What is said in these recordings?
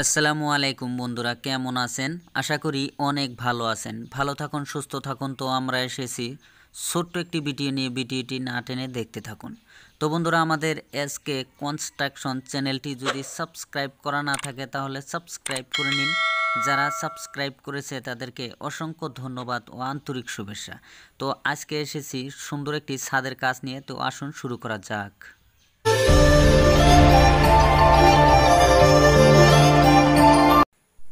আসসালামু আলাইকুম বন্ধুরা কেমন আছেন আশা করি অনেক ভালো আছেন ভালো থাকুন সুস্থ থাকুন তো আমরা এসেছি ছোট্ট একটি ভিডিও নিয়ে ভিডিওটি না টেনে দেখতে থাকুন তো বন্ধুরা আমাদের এসকে কনস্ট্রাকশন চ্যানেলটি যদি সাবস্ক্রাইব করা না থাকে তাহলে সাবস্ক্রাইব করে নিন যারা সাবস্ক্রাইব করেছে তাদেরকে অসংখ্য ধন্যবাদ ও আন্তরিক শুভেচ্ছা তো আজকে এসেছি সুন্দর একটি ছাদের কাজ নিয়ে তো আসুন শুরু করা যাক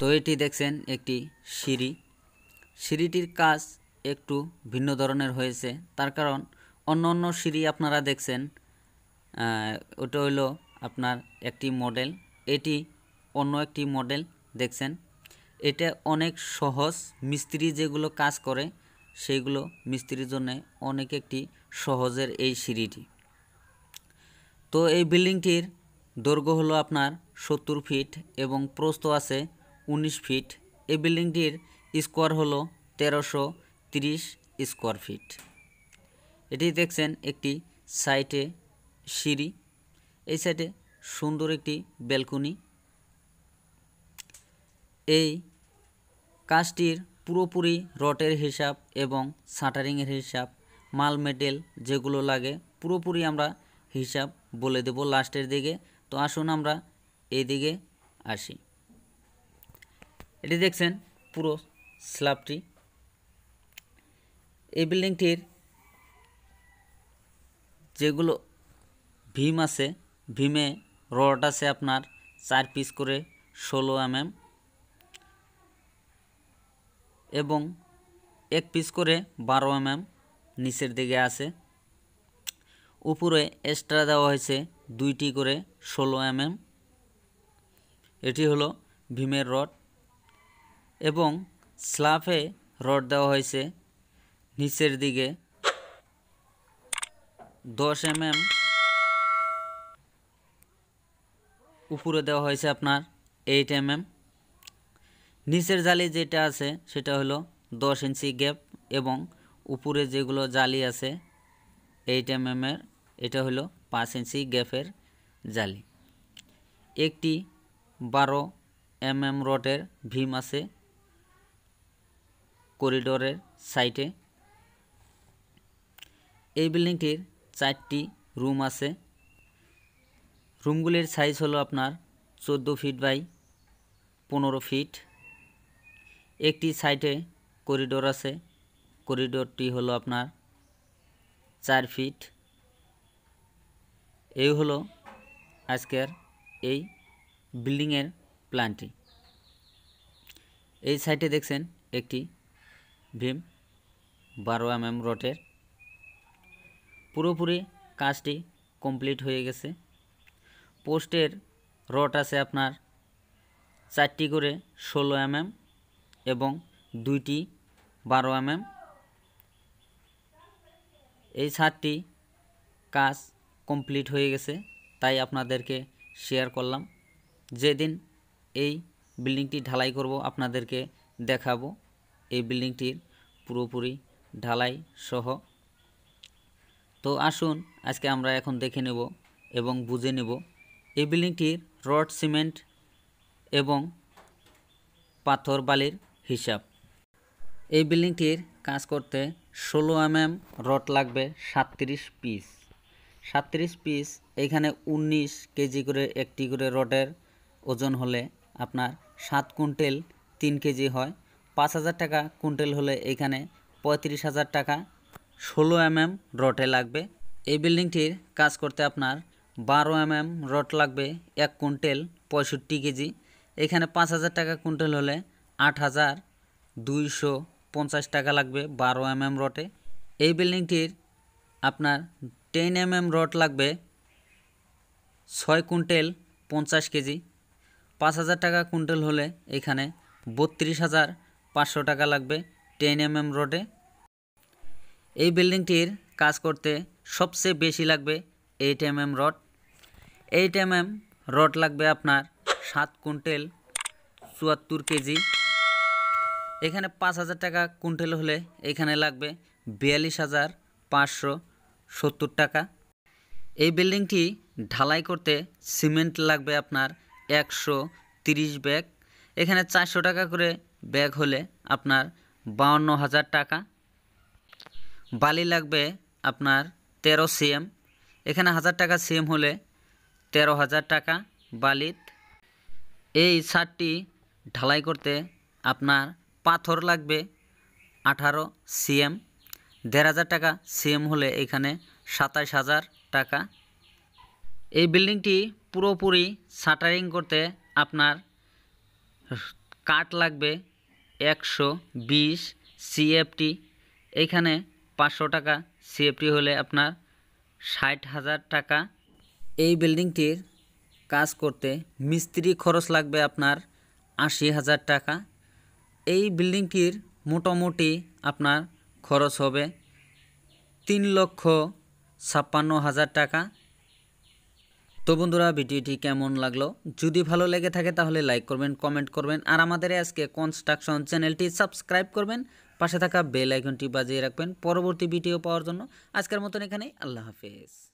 তো এটি দেখছেন একটি সিঁড়ি সিঁড়িটির কাজ একটু ভিন্ন ধরনের হয়েছে তার কারণ অন্য অন্য সিঁড়ি আপনারা দেখছেন ওটা হলো আপনার একটি মডেল এটি অন্য একটি মডেল দেখছেন এটা অনেক সহজ মিস্ত্রি যেগুলো কাজ করে সেইগুলো মিস্ত্রির জন্য অনেক একটি সহজের এই সিঁড়িটি তো এই বিল্ডিংটির দৈর্ঘ্য হলো আপনার সত্তর ফিট এবং প্রস্থ আছে উনিশ ফিট এই বিল্ডিংটির স্কোয়ার হলো তেরোশো তিরিশ স্কোয়ার ফিট এটি দেখছেন একটি সাইটে সিঁড়ি এই সাইটে সুন্দর একটি ব্যালকনি এই কাজটির পুরোপুরি রটের হিসাব এবং শাটারিংয়ের হিসাব মাল মেটেল যেগুলো লাগে পুরোপুরি আমরা হিসাব বলে দেব লাস্টের দিকে তো আসুন আমরা এদিকে আসি এটি দেখছেন পুরো স্ল্যাবটি এই বিল্ডিংটির যেগুলো ভীম আছে ভীমে রড আছে আপনার চার পিস করে ষোলো এমএম এবং এক পিস করে বারো এমএম নিচের দিকে আছে উপরে এক্সট্রা দেওয়া হয়েছে দুইটি করে ষোলো এমএম এটি হলো ভীমের রড এবং স্লাফে রড দেওয়া হয়েছে নিচের দিকে দশ এম এম উপরে দেওয়া হয়েছে আপনার এইট এম এম নিচের জালি যেটা আছে সেটা হলো দশ ইঞ্চি গ্যাপ এবং উপরে যেগুলো জালি আছে এইট এম এর এটা হলো পাঁচ ইঞ্চি গ্যাপের জালি একটি বারো এম এম রটের ভিম আছে করিডোরের সাইটে এই বিল্ডিংটির চারটি রুম আছে রুমগুলির সাইজ হলো আপনার চোদ্দো ফিট বাই পনেরো ফিট একটি সাইটে করিডোর আছে করিডোরটি হলো আপনার চার ফিট এই হলো আজকের এই বিল্ডিংয়ের প্ল্যানটি এই সাইটে দেখছেন একটি ভীম বারো এম এম রটের পুরোপুরি কাজটি কমপ্লিট হয়ে গেছে পোস্টের রট আছে আপনার চারটি করে ষোলো এম এম এবং দুইটি বারো এম এম এই ছাদটি কাজ কমপ্লিট হয়ে গেছে তাই আপনাদেরকে শেয়ার করলাম যেদিন এই বিল্ডিংটি ঢালাই করব আপনাদেরকে দেখাবো এই বিল্ডিংটির পুরোপুরি ঢালাই সহ তো আসুন আজকে আমরা এখন দেখে নেব এবং বুঝে নেব এই বিল্ডিংটির রড সিমেন্ট এবং পাথর বালির হিসাব এই বিল্ডিংটির কাজ করতে ষোলো এম এম রড লাগবে সাত্রিশ পিস সাত্রিশ পিস এখানে ১৯ কেজি করে একটি করে রডের ওজন হলে আপনার সাত কুইন্টেল তিন কেজি হয় পাঁচ হাজার টাকা কুইন্টাল হলে এখানে পঁয়ত্রিশ হাজার টাকা ষোলো এম এম রটে লাগবে এই বিল্ডিংটির কাজ করতে আপনার বারো এম এম রড লাগবে এক কুইন্টাল পঁয়ষট্টি কেজি এখানে পাঁচ হাজার টাকা কুইন্টাল হলে আট হাজার দুইশো পঞ্চাশ টাকা লাগবে বারো এম এম রটে এই বিল্ডিংটির আপনার টেন এম এম রড লাগবে ছয় কুইন্টাল পঞ্চাশ কেজি পাঁচ হাজার টাকা কুইন্টাল হলে এখানে বত্রিশ হাজার পাঁচশো টাকা লাগবে টেন এম এম রোডে এই বিল্ডিংটির কাজ করতে সবচেয়ে বেশি লাগবে eight M M rod eight M M rod লাগবে আপনার সাত কুইন্টেল চুয়াত্তর কেজি এখানে পাঁচ হাজার টাকা কুইন্টেল হলে এখানে লাগবে বিয়াল্লিশ হাজার পাঁচশো সত্তর টাকা এই বিল্ডিংটি ঢালাই করতে সিমেন্ট লাগবে আপনার একশো তিরিশ ব্যাগ এখানে চারশো টাকা করে ব্যাগ হলে আপনার বাউন্ন হাজার টাকা বালি লাগবে আপনার তেরো সিএম এখানে হাজার টাকা সিএম হলে তেরো হাজার টাকা বালিত এই ছাদটি ঢালাই করতে আপনার পাথর লাগবে আঠারো সিএম দেড় হাজার টাকা সিএম হলে এখানে সাতাশ হাজার টাকা এই বিল্ডিংটি পুরোপুরি শাটারিং করতে আপনার কাঠ লাগবে একশো বিশ সিএফটি এইখানে পাঁচশো টাকা সিএফটি হলে আপনার ষাট হাজার টাকা এই বিল্ডিংটির কাজ করতে মিস্ত্রি খরচ লাগবে আপনার আশি হাজার টাকা এই বিল্ডিংটির মোটামুটি আপনার খরচ হবে তিন লক্ষ ছাপ্পান্ন হাজার টাকা তো বন্ধুরা ভিডিওটি কেমন লাগলো যদি ভালো লেগে থাকে তাহলে লাইক করবেন কমেন্ট করবেন আর আমাদের আজকে কনস্ট্রাকশন চ্যানেলটি সাবস্ক্রাইব করবেন পাশে থাকা বেল আইকনটি বাজিয়ে রাখবেন পরবর্তী ভিডিও পাওয়ার জন্য আজকের মতন এখানে আল্লাহ হাফেজ